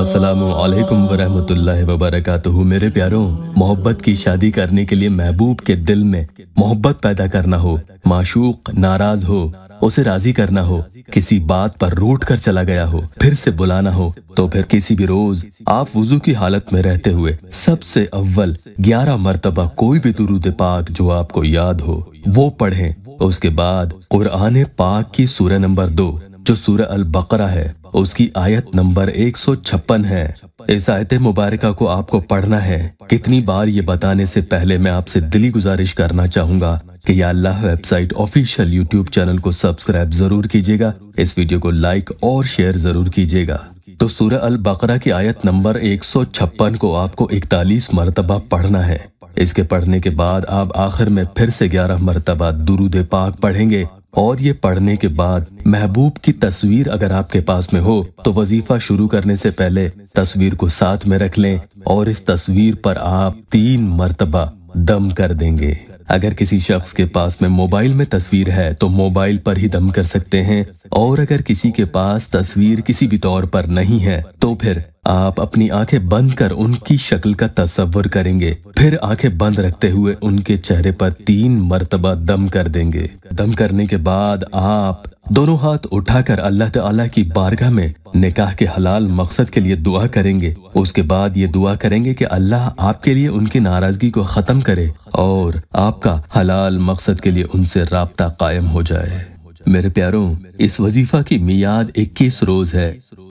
असलकम वरहमतुल्लाह वबरकातुहू मेरे प्यारों मोहब्बत की शादी करने के लिए महबूब के दिल में मोहब्बत पैदा करना हो माशूक नाराज हो उसे राजी करना हो किसी बात पर रूट कर चला गया हो फिर से बुलाना हो तो फिर किसी भी रोज आप वजू की हालत में रहते हुए सबसे अव्वल ग्यारह मरतबा कोई भी दुरुद पाक जो आपको याद हो वो पढ़ें उसके बाद कुरान पाक की सूरह नंबर दो जो सूर्य अल बकरा है उसकी आयत नंबर छप्पन है इस आयत मुबारक को आपको पढ़ना है कितनी बार ये बताने से पहले मैं आपसे दिली गुजारिश करना चाहूंगा कि या Allah website official YouTube channel को सब्सक्राइब जरूर कीजिएगा इस वीडियो को लाइक और शेयर जरूर कीजिएगा तो सूर्य अल बकरा की आयत नंबर छप्पन को आपको इकतालीस मरतबा पढ़ना है इसके पढ़ने के बाद आप आखिर में फिर से 11 मरतबा दुरूद पाक पढ़ेंगे और ये पढ़ने के बाद महबूब की तस्वीर अगर आपके पास में हो तो वजीफा शुरू करने से पहले तस्वीर को साथ में रख लें और इस तस्वीर पर आप तीन मरतबा दम कर देंगे अगर किसी शख्स के पास में मोबाइल में तस्वीर है तो मोबाइल पर ही दम कर सकते हैं और अगर किसी के पास तस्वीर किसी भी तौर पर नहीं है तो फिर आप अपनी आंखें बंद कर उनकी शक्ल का तस्वर करेंगे फिर आंखें बंद रखते हुए उनके चेहरे पर तीन मरतबा दम कर देंगे दम करने के बाद आप दोनों हाथ उठाकर अल्लाह ताला की बारगाह में निकाह के हलाल मकसद के लिए दुआ करेंगे उसके बाद ये दुआ करेंगे कि अल्लाह आपके लिए उनकी नाराजगी को ख़त्म करे और आपका हलाल मकसद के लिए उनसे रबता कायम हो जाए मेरे प्यारों इस वजीफा की मियाद 21 रोज है